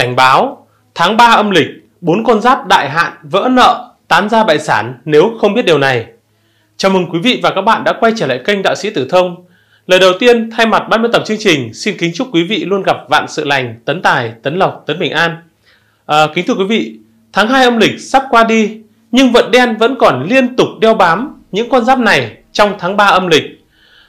Cảnh báo, tháng 3 âm lịch, bốn con giáp đại hạn vỡ nợ, tán ra bại sản nếu không biết điều này. Chào mừng quý vị và các bạn đã quay trở lại kênh Đạo sĩ Tử Thông. Lời đầu tiên, thay mặt ban biên tập chương trình, xin kính chúc quý vị luôn gặp vạn sự lành, tấn tài, tấn lộc, tấn bình an. À, kính thưa quý vị, tháng 2 âm lịch sắp qua đi, nhưng vận đen vẫn còn liên tục đeo bám những con giáp này trong tháng 3 âm lịch.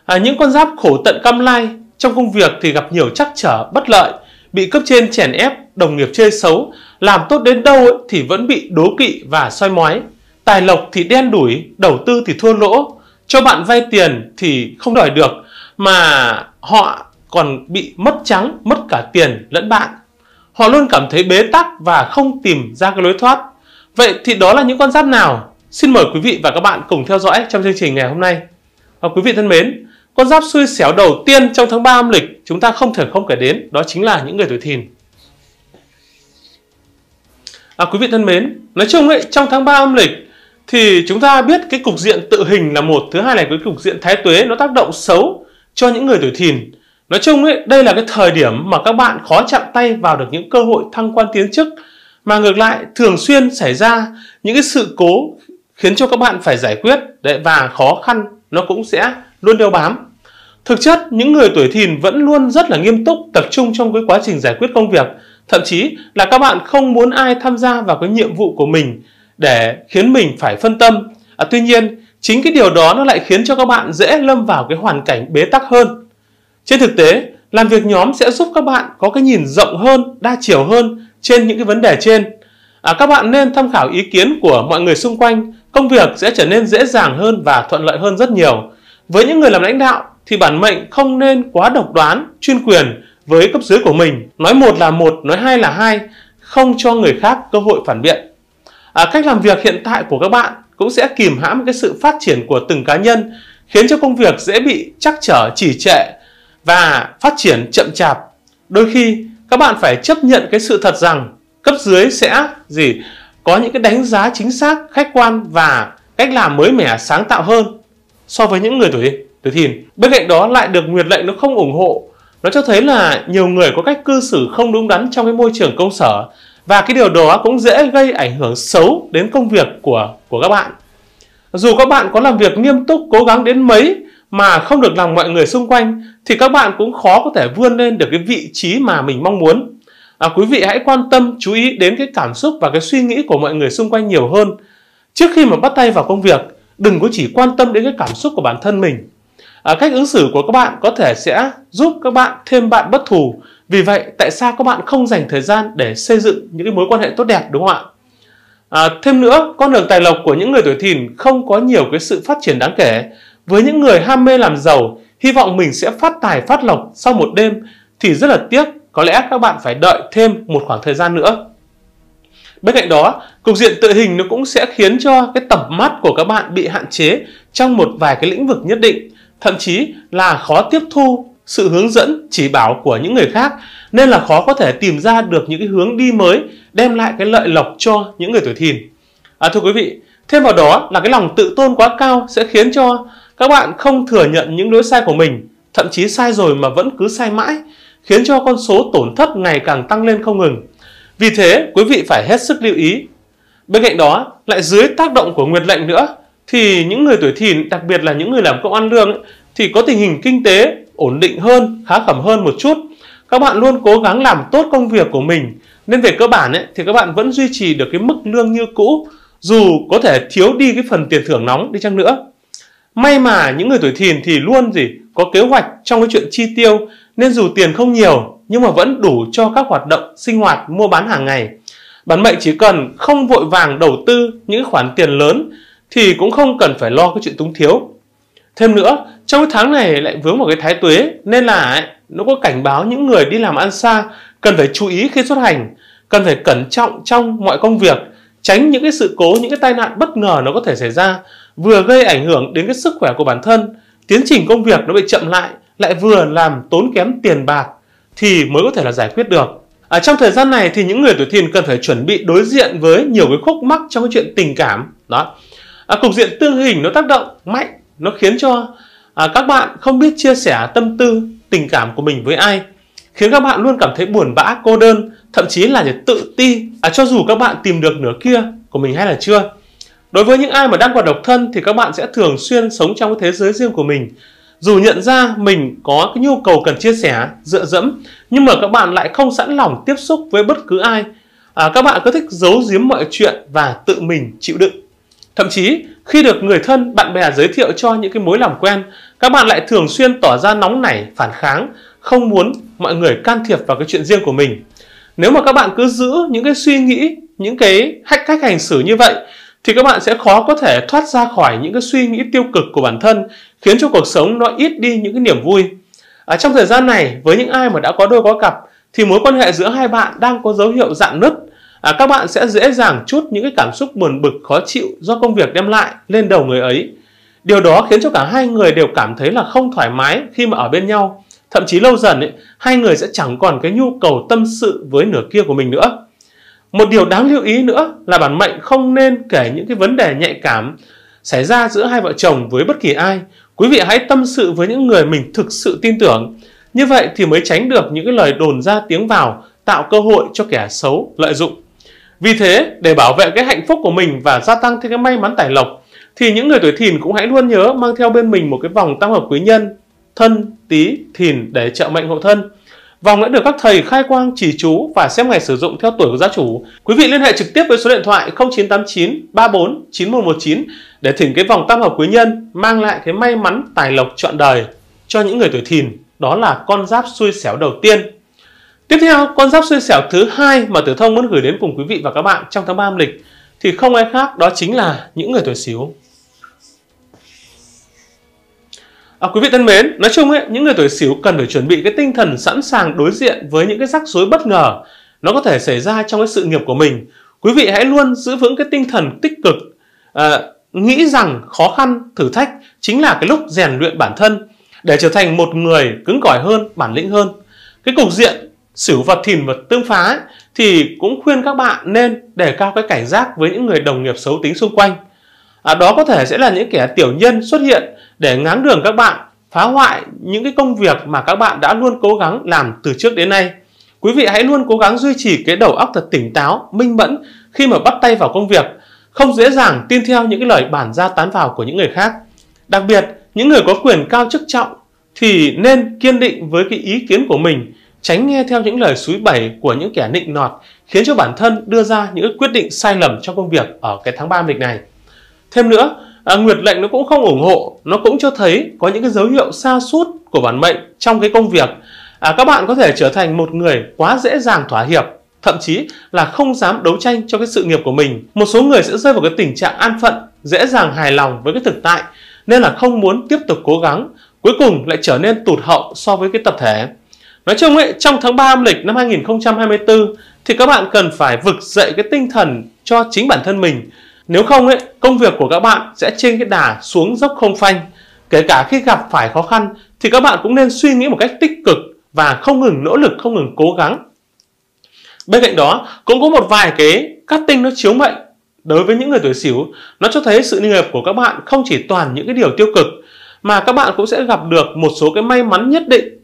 À, những con giáp khổ tận cam lai trong công việc thì gặp nhiều trắc trở bất lợi bị cấp trên chèn ép, đồng nghiệp chơi xấu, làm tốt đến đâu ấy, thì vẫn bị đố kỵ và soi mói. Tài lộc thì đen đủi, đầu tư thì thua lỗ, cho bạn vay tiền thì không đòi được mà họ còn bị mất trắng, mất cả tiền lẫn bạn. Họ luôn cảm thấy bế tắc và không tìm ra cái lối thoát. Vậy thì đó là những con giáp nào? Xin mời quý vị và các bạn cùng theo dõi trong chương trình ngày hôm nay. À, quý vị thân mến, con giáp xui xẻo đầu tiên trong tháng 3 âm lịch chúng ta không thể không kể đến, đó chính là những người tuổi thìn. À, quý vị thân mến, nói chung ấy, trong tháng 3 âm lịch thì chúng ta biết cái cục diện tự hình là một, thứ hai là cái cục diện thái tuế nó tác động xấu cho những người tuổi thìn. Nói chung ấy, đây là cái thời điểm mà các bạn khó chạm tay vào được những cơ hội thăng quan tiến chức mà ngược lại thường xuyên xảy ra những cái sự cố khiến cho các bạn phải giải quyết đấy và khó khăn nó cũng sẽ luôn đeo bám Thực chất, những người tuổi thìn vẫn luôn rất là nghiêm túc, tập trung trong cái quá trình giải quyết công việc. Thậm chí là các bạn không muốn ai tham gia vào cái nhiệm vụ của mình để khiến mình phải phân tâm. À, tuy nhiên, chính cái điều đó nó lại khiến cho các bạn dễ lâm vào cái hoàn cảnh bế tắc hơn. Trên thực tế, làm việc nhóm sẽ giúp các bạn có cái nhìn rộng hơn, đa chiều hơn trên những cái vấn đề trên. À, các bạn nên tham khảo ý kiến của mọi người xung quanh, công việc sẽ trở nên dễ dàng hơn và thuận lợi hơn rất nhiều. Với những người làm lãnh đạo, thì bản mệnh không nên quá độc đoán, chuyên quyền với cấp dưới của mình. Nói một là một, nói hai là hai, không cho người khác cơ hội phản biện. À, cách làm việc hiện tại của các bạn cũng sẽ kìm hãm cái sự phát triển của từng cá nhân, khiến cho công việc dễ bị chắc trở, trì trệ và phát triển chậm chạp. Đôi khi các bạn phải chấp nhận cái sự thật rằng cấp dưới sẽ gì có những cái đánh giá chính xác, khách quan và cách làm mới mẻ sáng tạo hơn so với những người tuổi Thế thì bên cạnh đó lại được Nguyệt lệnh nó không ủng hộ. Nó cho thấy là nhiều người có cách cư xử không đúng đắn trong cái môi trường công sở và cái điều đó cũng dễ gây ảnh hưởng xấu đến công việc của của các bạn. Dù các bạn có làm việc nghiêm túc cố gắng đến mấy mà không được lòng mọi người xung quanh thì các bạn cũng khó có thể vươn lên được cái vị trí mà mình mong muốn. À, quý vị hãy quan tâm chú ý đến cái cảm xúc và cái suy nghĩ của mọi người xung quanh nhiều hơn. Trước khi mà bắt tay vào công việc, đừng có chỉ quan tâm đến cái cảm xúc của bản thân mình à, cách ứng xử của các bạn có thể sẽ giúp các bạn thêm bạn bất thù vì vậy tại sao các bạn không dành thời gian để xây dựng những cái mối quan hệ tốt đẹp đúng không ạ à, thêm nữa con đường tài lộc của những người tuổi thìn không có nhiều cái sự phát triển đáng kể với những người ham mê làm giàu hy vọng mình sẽ phát tài phát lộc sau một đêm thì rất là tiếc có lẽ các bạn phải đợi thêm một khoảng thời gian nữa Bên cạnh đó, cục diện tự hình nó cũng sẽ khiến cho cái tầm mắt của các bạn bị hạn chế trong một vài cái lĩnh vực nhất định thậm chí là khó tiếp thu sự hướng dẫn chỉ bảo của những người khác nên là khó có thể tìm ra được những cái hướng đi mới đem lại cái lợi lộc cho những người tuổi thìn à, thưa quý vị thêm vào đó là cái lòng tự tôn quá cao sẽ khiến cho các bạn không thừa nhận những lỗi sai của mình thậm chí sai rồi mà vẫn cứ sai mãi khiến cho con số tổn thất ngày càng tăng lên không ngừng vì thế quý vị phải hết sức lưu ý bên cạnh đó lại dưới tác động của nguyệt lệnh nữa thì những người tuổi thìn đặc biệt là những người làm công ăn lương thì có tình hình kinh tế ổn định hơn khá khẩm hơn một chút các bạn luôn cố gắng làm tốt công việc của mình nên về cơ bản ấy, thì các bạn vẫn duy trì được cái mức lương như cũ dù có thể thiếu đi cái phần tiền thưởng nóng đi chăng nữa may mà những người tuổi thìn thì luôn gì có kế hoạch trong cái chuyện chi tiêu nên dù tiền không nhiều nhưng mà vẫn đủ cho các hoạt động sinh hoạt mua bán hàng ngày bản mệnh chỉ cần không vội vàng đầu tư những khoản tiền lớn thì cũng không cần phải lo cái chuyện túng thiếu thêm nữa trong cái tháng này lại vướng vào cái thái tuế nên là ấy, nó có cảnh báo những người đi làm ăn xa cần phải chú ý khi xuất hành cần phải cẩn trọng trong mọi công việc tránh những cái sự cố những cái tai nạn bất ngờ nó có thể xảy ra vừa gây ảnh hưởng đến cái sức khỏe của bản thân tiến trình công việc nó bị chậm lại lại vừa làm tốn kém tiền bạc thì mới có thể là giải quyết được à, trong thời gian này thì những người tuổi thìn cần phải chuẩn bị đối diện với nhiều cái khúc mắc trong cái chuyện tình cảm đó à, cục diện tương hình nó tác động mạnh nó khiến cho à, các bạn không biết chia sẻ tâm tư tình cảm của mình với ai khiến các bạn luôn cảm thấy buồn bã cô đơn thậm chí là tự ti à, cho dù các bạn tìm được nửa kia của mình hay là chưa đối với những ai mà đang còn độc thân thì các bạn sẽ thường xuyên sống trong cái thế giới riêng của mình dù nhận ra mình có cái nhu cầu cần chia sẻ dựa dẫm nhưng mà các bạn lại không sẵn lòng tiếp xúc với bất cứ ai à, các bạn cứ thích giấu giếm mọi chuyện và tự mình chịu đựng Thậm chí, khi được người thân, bạn bè giới thiệu cho những cái mối làm quen, các bạn lại thường xuyên tỏ ra nóng nảy, phản kháng, không muốn mọi người can thiệp vào cái chuyện riêng của mình. Nếu mà các bạn cứ giữ những cái suy nghĩ, những cái hách cách hành xử như vậy, thì các bạn sẽ khó có thể thoát ra khỏi những cái suy nghĩ tiêu cực của bản thân, khiến cho cuộc sống nó ít đi những cái niềm vui. À, trong thời gian này, với những ai mà đã có đôi có cặp, thì mối quan hệ giữa hai bạn đang có dấu hiệu dạn nứt, à, các bạn sẽ dễ dàng chút những cái cảm xúc buồn bực khó chịu do công việc đem lại lên đầu người ấy điều đó khiến cho cả hai người đều cảm thấy là không thoải mái khi mà ở bên nhau thậm chí lâu dần ấy, hai người sẽ chẳng còn cái nhu cầu tâm sự với nửa kia của mình nữa một điều đáng lưu ý nữa là bản mệnh không nên kể những cái vấn đề nhạy cảm xảy ra giữa hai vợ chồng với bất kỳ ai quý vị hãy tâm sự với những người mình thực sự tin tưởng như vậy thì mới tránh được những cái lời đồn ra tiếng vào tạo cơ hội cho kẻ xấu lợi dụng vì thế, để bảo vệ cái hạnh phúc của mình và gia tăng thêm cái may mắn tài lộc, thì những người tuổi thìn cũng hãy luôn nhớ mang theo bên mình một cái vòng tam hợp quý nhân, thân, tí, thìn để trợ mệnh hộ thân. Vòng đã được các thầy khai quang chỉ chú và xem ngày sử dụng theo tuổi của gia chủ. Quý vị liên hệ trực tiếp với số điện thoại 0989 34 9119 để thỉnh cái vòng tam hợp quý nhân mang lại cái may mắn tài lộc trọn đời cho những người tuổi thìn. Đó là con giáp xui xẻo đầu tiên Tiếp theo, con giáp xui xẻo thứ hai mà Tử Thông muốn gửi đến cùng quý vị và các bạn trong tháng 3 âm lịch thì không ai khác đó chính là những người tuổi xíu. À, quý vị thân mến, nói chung ấy, những người tuổi xíu cần phải chuẩn bị cái tinh thần sẵn sàng đối diện với những cái rắc rối bất ngờ nó có thể xảy ra trong cái sự nghiệp của mình. Quý vị hãy luôn giữ vững cái tinh thần tích cực, à, nghĩ rằng khó khăn, thử thách chính là cái lúc rèn luyện bản thân để trở thành một người cứng cỏi hơn, bản lĩnh hơn. Cái cục diện Sửu và thìn và tương phá ấy, thì cũng khuyên các bạn nên đề cao cái cảnh giác với những người đồng nghiệp xấu tính xung quanh. À, đó có thể sẽ là những kẻ tiểu nhân xuất hiện để ngáng đường các bạn, phá hoại những cái công việc mà các bạn đã luôn cố gắng làm từ trước đến nay. Quý vị hãy luôn cố gắng duy trì cái đầu óc thật tỉnh táo, minh mẫn khi mà bắt tay vào công việc, không dễ dàng tin theo những cái lời bản ra tán vào của những người khác. Đặc biệt, những người có quyền cao chức trọng thì nên kiên định với cái ý kiến của mình tránh nghe theo những lời suối bẩy của những kẻ nịnh nọt khiến cho bản thân đưa ra những quyết định sai lầm trong công việc ở cái tháng 3 lịch này. Thêm nữa, à, Nguyệt lệnh nó cũng không ủng hộ, nó cũng cho thấy có những cái dấu hiệu xa sút của bản mệnh trong cái công việc. À, các bạn có thể trở thành một người quá dễ dàng thỏa hiệp, thậm chí là không dám đấu tranh cho cái sự nghiệp của mình. Một số người sẽ rơi vào cái tình trạng an phận, dễ dàng hài lòng với cái thực tại, nên là không muốn tiếp tục cố gắng, cuối cùng lại trở nên tụt hậu so với cái tập thể. Nói chung ấy, trong tháng 3 âm lịch năm 2024 thì các bạn cần phải vực dậy cái tinh thần cho chính bản thân mình. Nếu không ấy, công việc của các bạn sẽ trên cái đà xuống dốc không phanh. Kể cả khi gặp phải khó khăn thì các bạn cũng nên suy nghĩ một cách tích cực và không ngừng nỗ lực, không ngừng cố gắng. Bên cạnh đó, cũng có một vài cái cắt tinh nó chiếu mệnh đối với những người tuổi xỉu. Nó cho thấy sự nghiệp của các bạn không chỉ toàn những cái điều tiêu cực mà các bạn cũng sẽ gặp được một số cái may mắn nhất định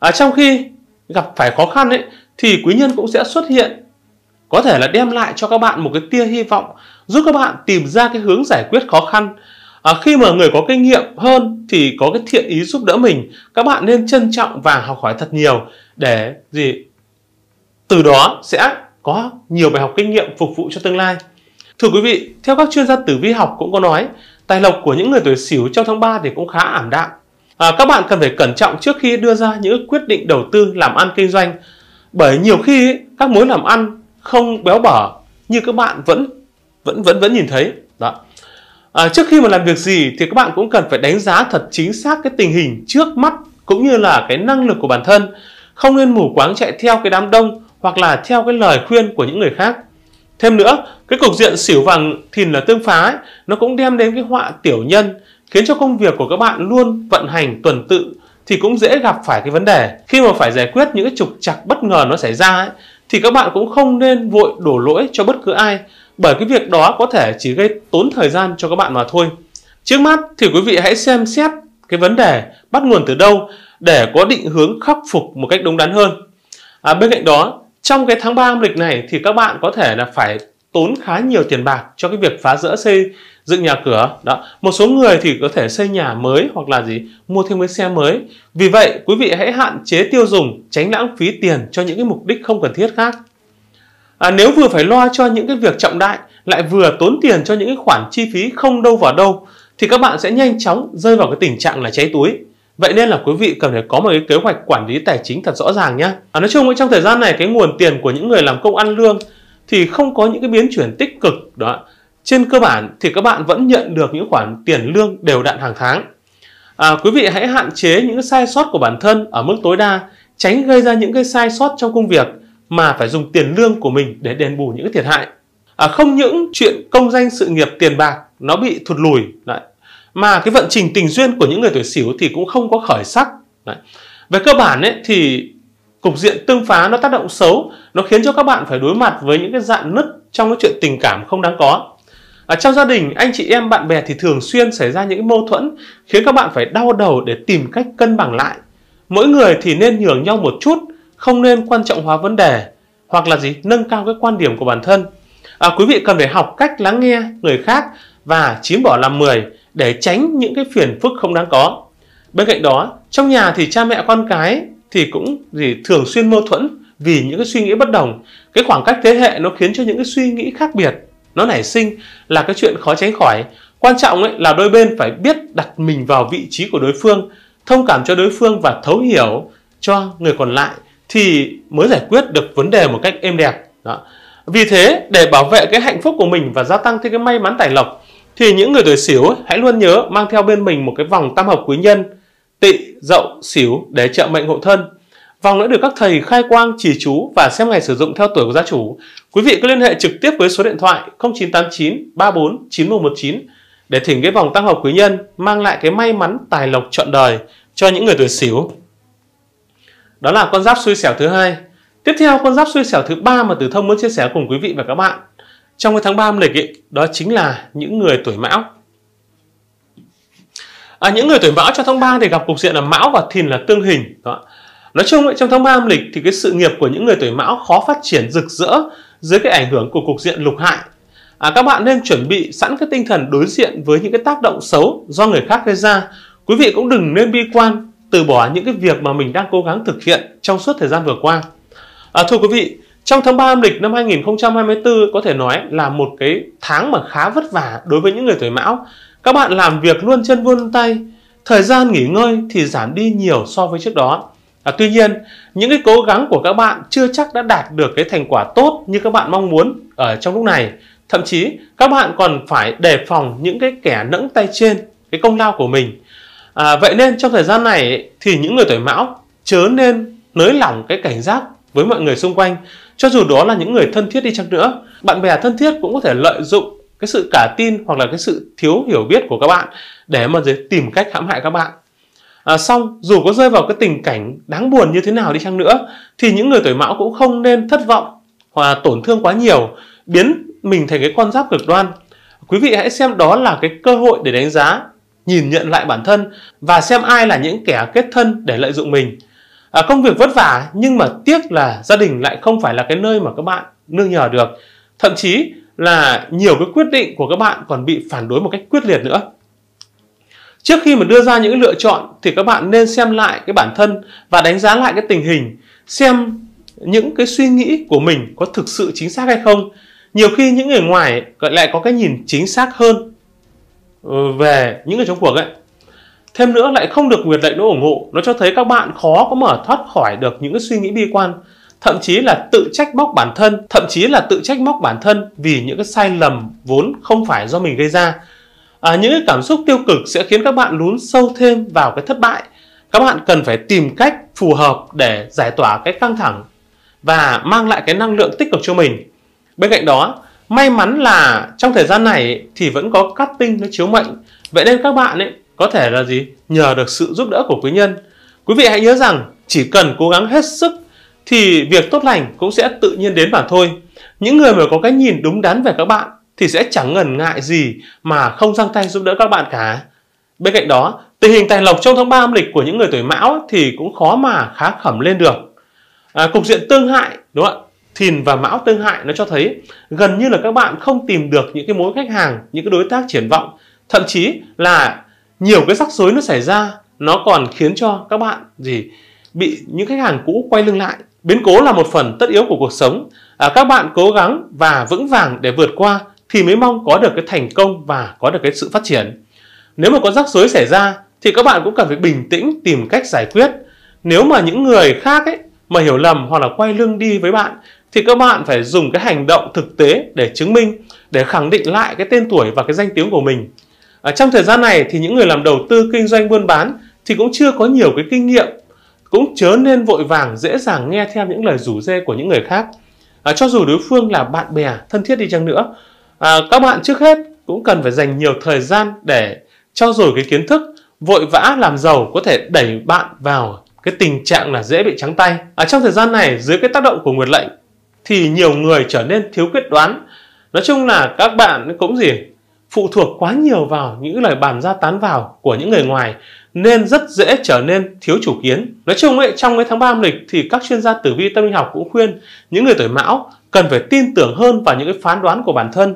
à, trong khi gặp phải khó khăn ấy thì quý nhân cũng sẽ xuất hiện có thể là đem lại cho các bạn một cái tia hy vọng giúp các bạn tìm ra cái hướng giải quyết khó khăn à, khi mà người có kinh nghiệm hơn thì có cái thiện ý giúp đỡ mình các bạn nên trân trọng và học hỏi thật nhiều để gì từ đó sẽ có nhiều bài học kinh nghiệm phục vụ cho tương lai thưa quý vị theo các chuyên gia tử vi học cũng có nói tài lộc của những người tuổi sửu trong tháng 3 thì cũng khá ảm đạm à, các bạn cần phải cẩn trọng trước khi đưa ra những quyết định đầu tư làm ăn kinh doanh bởi nhiều khi các mối làm ăn không béo bở như các bạn vẫn vẫn vẫn vẫn nhìn thấy đó à, trước khi mà làm việc gì thì các bạn cũng cần phải đánh giá thật chính xác cái tình hình trước mắt cũng như là cái năng lực của bản thân không nên mù quáng chạy theo cái đám đông hoặc là theo cái lời khuyên của những người khác thêm nữa cái cục diện xỉu vàng thìn là tương phá ấy, nó cũng đem đến cái họa tiểu nhân khiến cho công việc của các bạn luôn vận hành tuần tự thì cũng dễ gặp phải cái vấn đề khi mà phải giải quyết những cái trục trặc bất ngờ nó xảy ra ấy, thì các bạn cũng không nên vội đổ lỗi cho bất cứ ai bởi cái việc đó có thể chỉ gây tốn thời gian cho các bạn mà thôi trước mắt thì quý vị hãy xem xét cái vấn đề bắt nguồn từ đâu để có định hướng khắc phục một cách đúng đắn hơn à, bên cạnh đó trong cái tháng 3 âm lịch này thì các bạn có thể là phải tốn khá nhiều tiền bạc cho cái việc phá rỡ xây dựng nhà cửa đó một số người thì có thể xây nhà mới hoặc là gì mua thêm cái xe mới vì vậy quý vị hãy hạn chế tiêu dùng tránh lãng phí tiền cho những cái mục đích không cần thiết khác à, nếu vừa phải lo cho những cái việc trọng đại lại vừa tốn tiền cho những cái khoản chi phí không đâu vào đâu thì các bạn sẽ nhanh chóng rơi vào cái tình trạng là cháy túi Vậy nên là quý vị cần phải có một cái kế hoạch quản lý tài chính thật rõ ràng nhé. À, nói chung trong thời gian này cái nguồn tiền của những người làm công ăn lương thì không có những cái biến chuyển tích cực đó trên cơ bản thì các bạn vẫn nhận được những khoản tiền lương đều đặn hàng tháng à, quý vị hãy hạn chế những sai sót của bản thân ở mức tối đa tránh gây ra những cái sai sót trong công việc mà phải dùng tiền lương của mình để đền bù những cái thiệt hại à, không những chuyện công danh sự nghiệp tiền bạc nó bị thụt lùi đấy. mà cái vận trình tình duyên của những người tuổi xỉu thì cũng không có khởi sắc đấy. về cơ bản ấy, thì cục diện tương phá nó tác động xấu nó khiến cho các bạn phải đối mặt với những cái dạn nứt trong cái chuyện tình cảm không đáng có ở trong gia đình anh chị em bạn bè thì thường xuyên xảy ra những mâu thuẫn khiến các bạn phải đau đầu để tìm cách cân bằng lại mỗi người thì nên nhường nhau một chút không nên quan trọng hóa vấn đề hoặc là gì nâng cao cái quan điểm của bản thân à, quý vị cần phải học cách lắng nghe người khác và chín bỏ làm 10 để tránh những cái phiền phức không đáng có bên cạnh đó trong nhà thì cha mẹ con cái thì cũng gì thường xuyên mâu thuẫn vì những cái suy nghĩ bất đồng cái khoảng cách thế hệ nó khiến cho những cái suy nghĩ khác biệt nó nảy sinh là cái chuyện khó tránh khỏi quan trọng ấy là đôi bên phải biết đặt mình vào vị trí của đối phương thông cảm cho đối phương và thấu hiểu cho người còn lại thì mới giải quyết được vấn đề một cách êm đẹp đó. vì thế để bảo vệ cái hạnh phúc của mình và gia tăng thêm cái may mắn tài lộc thì những người tuổi xỉu ấy, hãy luôn nhớ mang theo bên mình một cái vòng tam hợp quý nhân tị, dậu, xíu để trợ mệnh hộ thân. Vòng nữa được các thầy khai quang, chỉ chú và xem ngày sử dụng theo tuổi của gia chủ. Quý vị cứ liên hệ trực tiếp với số điện thoại 0989 34 9119 để thỉnh cái vòng tăng hợp quý nhân mang lại cái may mắn tài lộc trọn đời cho những người tuổi xíu Đó là con giáp xui xẻo thứ hai. Tiếp theo con giáp xui xẻo thứ ba mà Tử Thông muốn chia sẻ cùng quý vị và các bạn trong cái tháng 3 âm lịch ấy, đó chính là những người tuổi Mão à, những người tuổi mão trong tháng 3 thì gặp cục diện là mão và thìn là tương hình đó. nói chung ấy, trong tháng 3 âm lịch thì cái sự nghiệp của những người tuổi mão khó phát triển rực rỡ dưới cái ảnh hưởng của cục diện lục hại à, các bạn nên chuẩn bị sẵn cái tinh thần đối diện với những cái tác động xấu do người khác gây ra quý vị cũng đừng nên bi quan từ bỏ những cái việc mà mình đang cố gắng thực hiện trong suốt thời gian vừa qua à, thưa quý vị trong tháng 3 âm lịch năm 2024 có thể nói là một cái tháng mà khá vất vả đối với những người tuổi mão các bạn làm việc luôn chân vươn tay, thời gian nghỉ ngơi thì giảm đi nhiều so với trước đó. À, tuy nhiên, những cái cố gắng của các bạn chưa chắc đã đạt được cái thành quả tốt như các bạn mong muốn ở trong lúc này. Thậm chí, các bạn còn phải đề phòng những cái kẻ nẫng tay trên cái công lao của mình. À, vậy nên trong thời gian này thì những người tuổi mão chớ nên nới lỏng cái cảnh giác với mọi người xung quanh cho dù đó là những người thân thiết đi chăng nữa bạn bè thân thiết cũng có thể lợi dụng cái sự cả tin hoặc là cái sự thiếu hiểu biết của các bạn để mà tìm cách hãm hại các bạn à, xong dù có rơi vào cái tình cảnh đáng buồn như thế nào đi chăng nữa thì những người tuổi mão cũng không nên thất vọng hoặc là tổn thương quá nhiều biến mình thành cái con giáp cực đoan quý vị hãy xem đó là cái cơ hội để đánh giá nhìn nhận lại bản thân và xem ai là những kẻ kết thân để lợi dụng mình à, công việc vất vả nhưng mà tiếc là gia đình lại không phải là cái nơi mà các bạn nương nhờ được thậm chí là nhiều cái quyết định của các bạn còn bị phản đối một cách quyết liệt nữa trước khi mà đưa ra những lựa chọn thì các bạn nên xem lại cái bản thân và đánh giá lại cái tình hình xem những cái suy nghĩ của mình có thực sự chính xác hay không nhiều khi những người ngoài lại có cái nhìn chính xác hơn ừ, về những người trong cuộc ấy thêm nữa lại không được nguyệt lệnh nó ủng hộ nó cho thấy các bạn khó có mở thoát khỏi được những cái suy nghĩ bi quan thậm chí là tự trách móc bản thân, thậm chí là tự trách móc bản thân vì những cái sai lầm vốn không phải do mình gây ra. À, những cái cảm xúc tiêu cực sẽ khiến các bạn lún sâu thêm vào cái thất bại. Các bạn cần phải tìm cách phù hợp để giải tỏa cái căng thẳng và mang lại cái năng lượng tích cực cho mình. Bên cạnh đó, may mắn là trong thời gian này thì vẫn có cắt tinh nó chiếu mệnh. Vậy nên các bạn ấy có thể là gì? Nhờ được sự giúp đỡ của quý nhân. Quý vị hãy nhớ rằng chỉ cần cố gắng hết sức thì việc tốt lành cũng sẽ tự nhiên đến mà thôi. Những người mà có cái nhìn đúng đắn về các bạn thì sẽ chẳng ngần ngại gì mà không giang tay giúp đỡ các bạn cả. Bên cạnh đó, tình hình tài lộc trong tháng 3 âm lịch của những người tuổi mão thì cũng khó mà khá khẩm lên được. À, cục diện tương hại, đúng không ạ? Thìn và mão tương hại nó cho thấy gần như là các bạn không tìm được những cái mối khách hàng, những cái đối tác triển vọng. Thậm chí là nhiều cái rắc rối nó xảy ra nó còn khiến cho các bạn gì bị những khách hàng cũ quay lưng lại Biến cố là một phần tất yếu của cuộc sống. À, các bạn cố gắng và vững vàng để vượt qua thì mới mong có được cái thành công và có được cái sự phát triển. Nếu mà có rắc rối xảy ra thì các bạn cũng cần phải bình tĩnh tìm cách giải quyết. Nếu mà những người khác ấy mà hiểu lầm hoặc là quay lưng đi với bạn thì các bạn phải dùng cái hành động thực tế để chứng minh, để khẳng định lại cái tên tuổi và cái danh tiếng của mình. À, trong thời gian này thì những người làm đầu tư kinh doanh buôn bán thì cũng chưa có nhiều cái kinh nghiệm cũng chớ nên vội vàng dễ dàng nghe theo những lời rủ rê của những người khác à, cho dù đối phương là bạn bè thân thiết đi chăng nữa à, các bạn trước hết cũng cần phải dành nhiều thời gian để trau dồi cái kiến thức vội vã làm giàu có thể đẩy bạn vào cái tình trạng là dễ bị trắng tay à, trong thời gian này dưới cái tác động của nguyệt lệnh thì nhiều người trở nên thiếu quyết đoán nói chung là các bạn cũng gì phụ thuộc quá nhiều vào những lời bàn ra tán vào của những người ngoài nên rất dễ trở nên thiếu chủ kiến. Nói chung ấy, trong cái tháng 3 âm lịch thì các chuyên gia tử vi tâm linh học cũng khuyên những người tuổi mão cần phải tin tưởng hơn vào những cái phán đoán của bản thân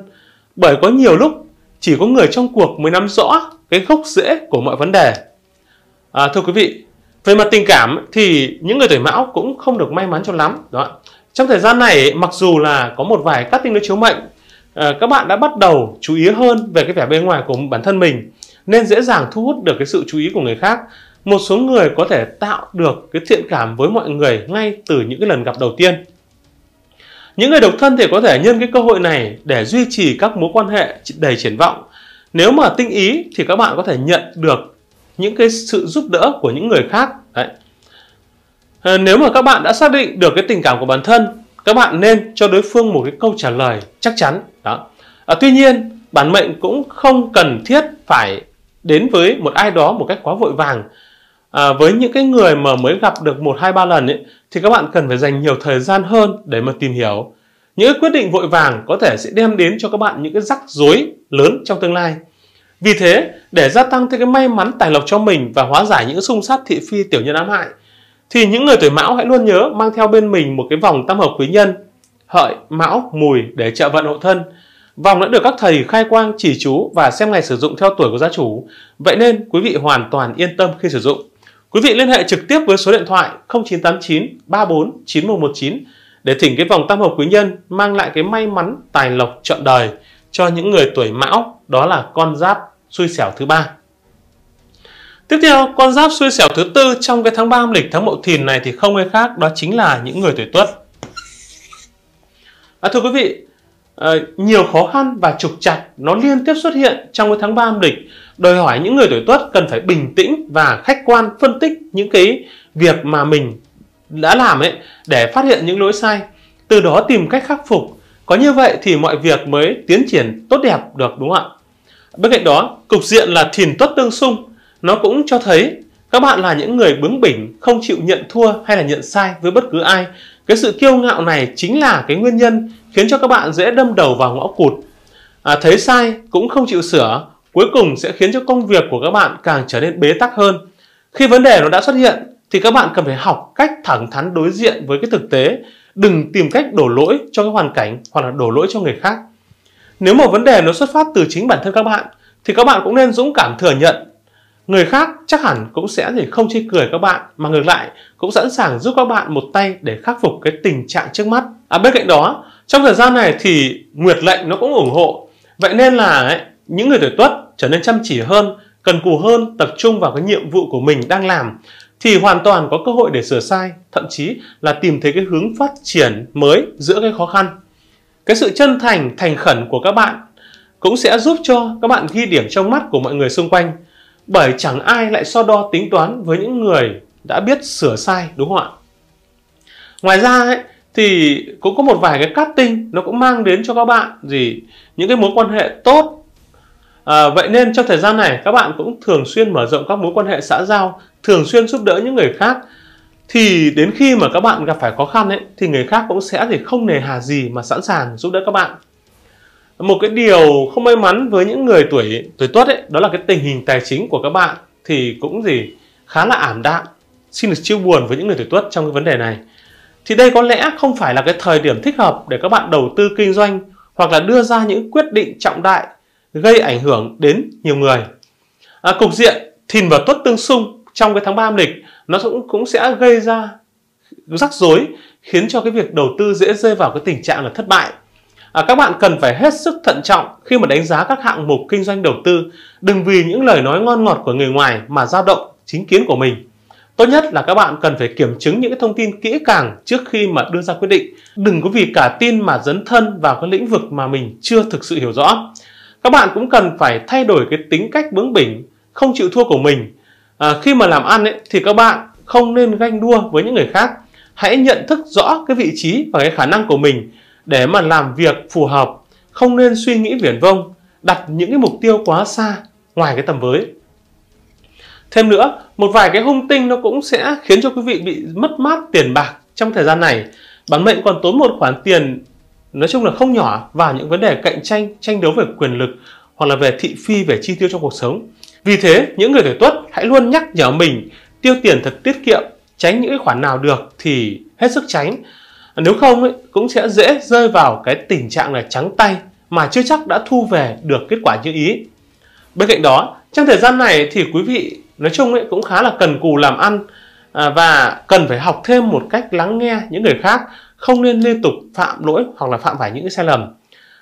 bởi có nhiều lúc chỉ có người trong cuộc mới nắm rõ cái gốc rễ của mọi vấn đề. À, thưa quý vị, về mặt tình cảm thì những người tuổi mão cũng không được may mắn cho lắm. Đó. Trong thời gian này mặc dù là có một vài các tinh nữ chiếu mệnh Ờ, các bạn đã bắt đầu chú ý hơn về cái vẻ bên ngoài của bản thân mình nên dễ dàng thu hút được cái sự chú ý của người khác một số người có thể tạo được cái thiện cảm với mọi người ngay từ những cái lần gặp đầu tiên những người độc thân thì có thể nhân cái cơ hội này để duy trì các mối quan hệ đầy triển vọng nếu mà tinh ý thì các bạn có thể nhận được những cái sự giúp đỡ của những người khác đấy ờ, nếu mà các bạn đã xác định được cái tình cảm của bản thân các bạn nên cho đối phương một cái câu trả lời chắc chắn đó à, tuy nhiên bản mệnh cũng không cần thiết phải đến với một ai đó một cách quá vội vàng à, với những cái người mà mới gặp được một hai ba lần ấy, thì các bạn cần phải dành nhiều thời gian hơn để mà tìm hiểu những quyết định vội vàng có thể sẽ đem đến cho các bạn những cái rắc rối lớn trong tương lai vì thế để gia tăng thêm cái may mắn tài lộc cho mình và hóa giải những xung sát thị phi tiểu nhân ám hại thì những người tuổi mão hãy luôn nhớ mang theo bên mình một cái vòng tam hợp quý nhân hợi, mão, mùi để trợ vận hộ thân. Vòng đã được các thầy khai quang chỉ chú và xem ngày sử dụng theo tuổi của gia chủ. Vậy nên quý vị hoàn toàn yên tâm khi sử dụng. Quý vị liên hệ trực tiếp với số điện thoại 0989 34 9119 để thỉnh cái vòng tam hợp quý nhân mang lại cái may mắn tài lộc trọn đời cho những người tuổi mão đó là con giáp xui xẻo thứ ba tiếp theo con giáp xui xẻo thứ tư trong cái tháng ba âm lịch tháng mậu thìn này thì không ai khác đó chính là những người tuổi tuất À, thưa quý vị, à, nhiều khó khăn và trục trặc nó liên tiếp xuất hiện trong cái tháng 3 âm lịch đòi hỏi những người tuổi tuất cần phải bình tĩnh và khách quan phân tích những cái việc mà mình đã làm ấy để phát hiện những lỗi sai từ đó tìm cách khắc phục có như vậy thì mọi việc mới tiến triển tốt đẹp được đúng không ạ bên cạnh đó cục diện là thìn tuất tương xung nó cũng cho thấy các bạn là những người bướng bỉnh không chịu nhận thua hay là nhận sai với bất cứ ai cái sự kiêu ngạo này chính là cái nguyên nhân khiến cho các bạn dễ đâm đầu vào ngõ cụt à, thấy sai cũng không chịu sửa cuối cùng sẽ khiến cho công việc của các bạn càng trở nên bế tắc hơn khi vấn đề nó đã xuất hiện thì các bạn cần phải học cách thẳng thắn đối diện với cái thực tế đừng tìm cách đổ lỗi cho cái hoàn cảnh hoặc là đổ lỗi cho người khác nếu mà vấn đề nó xuất phát từ chính bản thân các bạn thì các bạn cũng nên dũng cảm thừa nhận Người khác chắc hẳn cũng sẽ thì không chê cười các bạn mà ngược lại cũng sẵn sàng giúp các bạn một tay để khắc phục cái tình trạng trước mắt. À bên cạnh đó, trong thời gian này thì Nguyệt lệnh nó cũng ủng hộ. Vậy nên là ấy, những người tuổi Tuất trở nên chăm chỉ hơn, cần cù hơn, tập trung vào cái nhiệm vụ của mình đang làm thì hoàn toàn có cơ hội để sửa sai, thậm chí là tìm thấy cái hướng phát triển mới giữa cái khó khăn. Cái sự chân thành, thành khẩn của các bạn cũng sẽ giúp cho các bạn ghi điểm trong mắt của mọi người xung quanh bởi chẳng ai lại so đo tính toán với những người đã biết sửa sai đúng không ạ ngoài ra ấy, thì cũng có một vài cái cát tinh nó cũng mang đến cho các bạn gì những cái mối quan hệ tốt à, vậy nên trong thời gian này các bạn cũng thường xuyên mở rộng các mối quan hệ xã giao thường xuyên giúp đỡ những người khác thì đến khi mà các bạn gặp phải khó khăn ấy thì người khác cũng sẽ thì không nề hà gì mà sẵn sàng giúp đỡ các bạn một cái điều không may mắn với những người tuổi tuổi tuất ấy đó là cái tình hình tài chính của các bạn thì cũng gì khá là ảm đạm xin được chia buồn với những người tuổi tuất trong cái vấn đề này thì đây có lẽ không phải là cái thời điểm thích hợp để các bạn đầu tư kinh doanh hoặc là đưa ra những quyết định trọng đại gây ảnh hưởng đến nhiều người à, cục diện thìn và tuất tương xung trong cái tháng ba âm lịch nó cũng cũng sẽ gây ra rắc rối khiến cho cái việc đầu tư dễ rơi vào cái tình trạng là thất bại à, các bạn cần phải hết sức thận trọng khi mà đánh giá các hạng mục kinh doanh đầu tư đừng vì những lời nói ngon ngọt của người ngoài mà dao động chính kiến của mình tốt nhất là các bạn cần phải kiểm chứng những thông tin kỹ càng trước khi mà đưa ra quyết định đừng có vì cả tin mà dấn thân vào cái lĩnh vực mà mình chưa thực sự hiểu rõ các bạn cũng cần phải thay đổi cái tính cách bướng bỉnh không chịu thua của mình à, khi mà làm ăn ấy, thì các bạn không nên ganh đua với những người khác hãy nhận thức rõ cái vị trí và cái khả năng của mình để mà làm việc phù hợp không nên suy nghĩ viển vông đặt những cái mục tiêu quá xa ngoài cái tầm với thêm nữa một vài cái hung tinh nó cũng sẽ khiến cho quý vị bị mất mát tiền bạc trong thời gian này bản mệnh còn tốn một khoản tiền nói chung là không nhỏ vào những vấn đề cạnh tranh tranh đấu về quyền lực hoặc là về thị phi về chi tiêu trong cuộc sống vì thế những người tuổi tuất hãy luôn nhắc nhở mình tiêu tiền thật tiết kiệm tránh những khoản nào được thì hết sức tránh nếu không ấy, cũng sẽ dễ rơi vào cái tình trạng là trắng tay mà chưa chắc đã thu về được kết quả như ý bên cạnh đó trong thời gian này thì quý vị nói chung ấy, cũng khá là cần cù làm ăn à, và cần phải học thêm một cách lắng nghe những người khác không nên liên tục phạm lỗi hoặc là phạm phải những sai lầm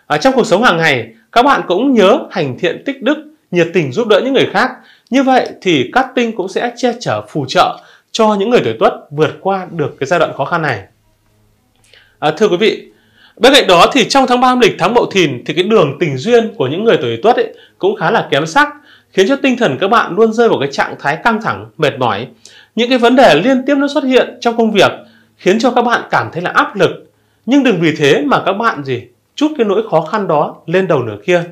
à, trong cuộc sống hàng ngày các bạn cũng nhớ hành thiện tích đức nhiệt tình giúp đỡ những người khác như vậy thì cát tinh cũng sẽ che chở phù trợ cho những người tuổi tuất vượt qua được cái giai đoạn khó khăn này à, thưa quý vị bên cạnh đó thì trong tháng 3 âm lịch tháng mậu thìn thì cái đường tình duyên của những người tuổi tuất ấy cũng khá là kém sắc khiến cho tinh thần các bạn luôn rơi vào cái trạng thái căng thẳng mệt mỏi những cái vấn đề liên tiếp nó xuất hiện trong công việc khiến cho các bạn cảm thấy là áp lực nhưng đừng vì thế mà các bạn gì chút cái nỗi khó khăn đó lên đầu nửa kia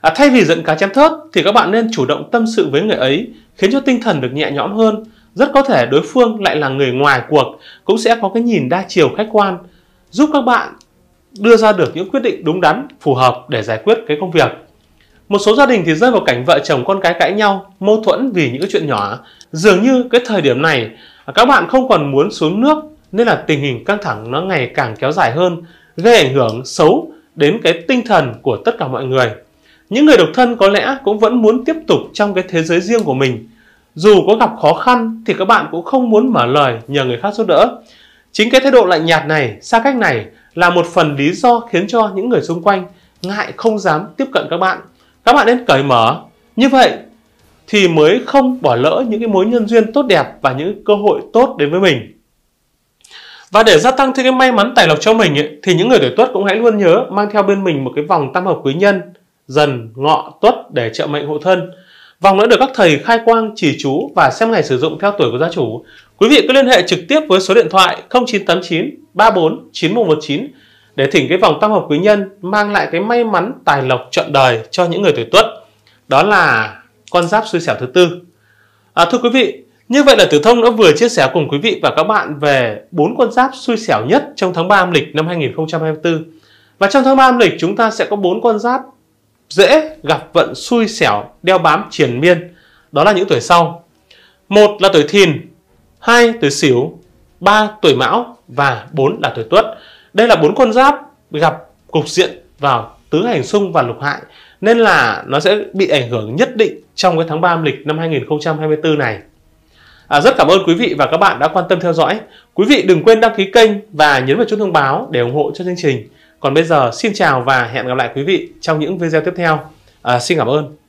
à, thay vì giận cá chém thớt thì các bạn nên chủ động tâm sự với người ấy khiến cho tinh thần được nhẹ nhõm hơn rất có thể đối phương lại là người ngoài cuộc cũng sẽ có cái nhìn đa chiều khách quan giúp các bạn đưa ra được những quyết định đúng đắn, phù hợp để giải quyết cái công việc. Một số gia đình thì rơi vào cảnh vợ chồng con cái cãi nhau, mâu thuẫn vì những cái chuyện nhỏ. Dường như cái thời điểm này các bạn không còn muốn xuống nước nên là tình hình căng thẳng nó ngày càng kéo dài hơn, gây ảnh hưởng xấu đến cái tinh thần của tất cả mọi người. Những người độc thân có lẽ cũng vẫn muốn tiếp tục trong cái thế giới riêng của mình. Dù có gặp khó khăn thì các bạn cũng không muốn mở lời nhờ người khác giúp đỡ Chính cái thái độ lạnh nhạt này, xa cách này là một phần lý do khiến cho những người xung quanh ngại không dám tiếp cận các bạn. Các bạn nên cởi mở. Như vậy thì mới không bỏ lỡ những cái mối nhân duyên tốt đẹp và những cơ hội tốt đến với mình. Và để gia tăng thêm cái may mắn tài lộc cho mình ấy, thì những người tuổi Tuất cũng hãy luôn nhớ mang theo bên mình một cái vòng tam hợp quý nhân dần ngọ tuất để trợ mệnh hộ thân. Vòng đã được các thầy khai quang chỉ chú và xem ngày sử dụng theo tuổi của gia chủ. Quý vị cứ liên hệ trực tiếp với số điện thoại 0989 34 9119 để thỉnh cái vòng tam hợp quý nhân mang lại cái may mắn tài lộc trọn đời cho những người tuổi tuất. Đó là con giáp xui xẻo thứ tư. À, thưa quý vị, như vậy là Tử Thông đã vừa chia sẻ cùng quý vị và các bạn về bốn con giáp xui xẻo nhất trong tháng 3 âm lịch năm 2024. Và trong tháng 3 âm lịch chúng ta sẽ có bốn con giáp dễ gặp vận xui xẻo đeo bám triền miên. Đó là những tuổi sau. Một là tuổi Thìn, 2 tuổi Sửu, 3 tuổi Mão và 4 là tuổi Tuất. Đây là bốn con giáp gặp cục diện vào tứ hành xung và lục hại nên là nó sẽ bị ảnh hưởng nhất định trong cái tháng 3 âm lịch năm 2024 này. À, rất cảm ơn quý vị và các bạn đã quan tâm theo dõi. Quý vị đừng quên đăng ký kênh và nhấn vào chuông thông báo để ủng hộ cho chương trình. Còn bây giờ xin chào và hẹn gặp lại quý vị trong những video tiếp theo. À, xin cảm ơn.